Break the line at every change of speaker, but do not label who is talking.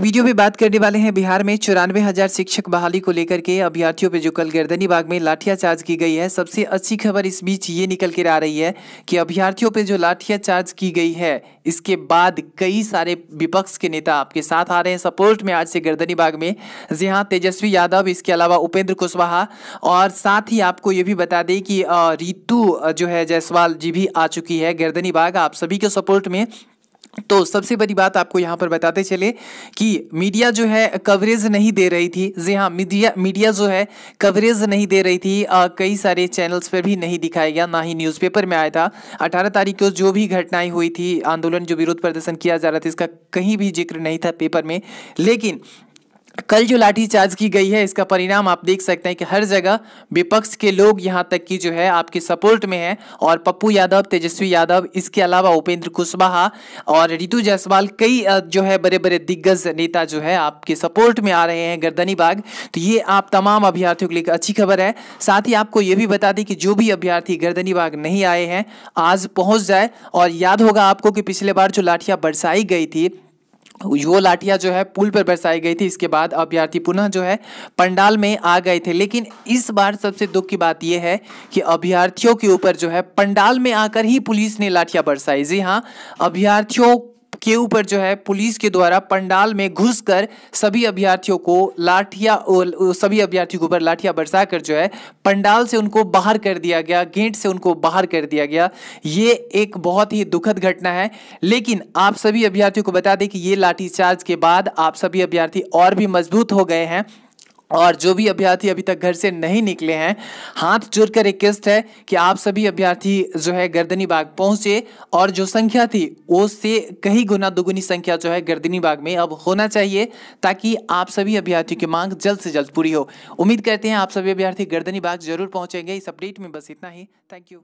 video में बात करने वाले हैं बिहार में चौरानवे हजार शिक्षक बहाली को लेकर के अभ्यर्थियों पे जो कल गर्दनी बाग में लाठिया चार्ज की गई है सबसे अच्छी खबर इस बीच ये निकल कर आ रही है कि अभ्यर्थियों पे जो लाठिया चार्ज की गई है इसके बाद कई सारे विपक्ष के नेता आपके साथ आ रहे हैं सपोर्ट में आज से गर्दनी बाग में जी हाँ तेजस्वी यादव इसके अलावा उपेंद्र कुशवाहा और साथ ही आपको ये भी बता दें कि रितु जो है जायसवाल जी भी आ चुकी है गर्दनी बाग आप सभी के सपोर्ट में तो सबसे बड़ी बात आपको यहाँ पर बताते चले कि मीडिया जो है कवरेज नहीं दे रही थी जी हाँ मीडिया मीडिया जो है कवरेज नहीं दे रही थी आ, कई सारे चैनल्स पर भी नहीं दिखाया गया ना ही न्यूज़पेपर में आया था 18 तारीख को जो भी घटनाएं हुई थी आंदोलन जो विरोध प्रदर्शन किया जा रहा था इसका कहीं भी जिक्र नहीं था पेपर में लेकिन कल जो लाठीचार्ज की गई है इसका परिणाम आप देख सकते हैं कि हर जगह विपक्ष के लोग यहाँ तक की जो है आपके सपोर्ट में है और पप्पू यादव तेजस्वी यादव इसके अलावा उपेंद्र कुशवाहा और रितु जायसवाल कई जो है बड़े बड़े दिग्गज नेता जो है आपके सपोर्ट में आ रहे हैं गर्दनी बाग तो ये आप तमाम अभ्यर्थियों के लिए अच्छी खबर है साथ ही आपको ये भी बता दें कि जो भी अभ्यर्थी गर्दनी बाग नहीं आए हैं आज पहुँच जाए और याद होगा आपको कि पिछले बार जो लाठियाँ बरसाई गई थी वो लाठियां जो है पुल पर बरसाई गई थी इसके बाद अभ्यर्थी पुनः जो है पंडाल में आ गए थे लेकिन इस बार सबसे दुख की बात यह है कि अभ्यर्थियों के ऊपर जो है पंडाल में आकर ही पुलिस ने लाठियां बरसाई जी हाँ अभ्यर्थियों के ऊपर जो है पुलिस के द्वारा पंडाल में घुसकर सभी अभ्यर्थियों को लाठिया सभी अभ्यर्थियों के ऊपर लाठिया बरसाकर जो है पंडाल से उनको बाहर कर दिया गया गेट से उनको बाहर कर दिया गया ये एक बहुत ही दुखद घटना है लेकिन आप सभी अभ्यर्थियों को बता दें कि ये लाठीचार्ज के बाद आप सभी अभ्यर्थी और भी मजबूत हो गए हैं और जो भी अभ्यर्थी अभी तक घर से नहीं निकले हैं हाथ जोड़कर रिक्वेस्ट है कि आप सभी अभ्यर्थी जो है गर्दनी बाग पहुंचे और जो संख्या थी उससे कई गुना दुगुनी संख्या जो है गर्दनी बाग में अब होना चाहिए ताकि आप सभी अभ्यर्थियों की मांग जल्द से जल्द पूरी हो उम्मीद करते हैं आप सभी अभ्यर्थी गर्दनी बाग जरूर पहुँचेंगे इस अपडेट में बस इतना ही थैंक यू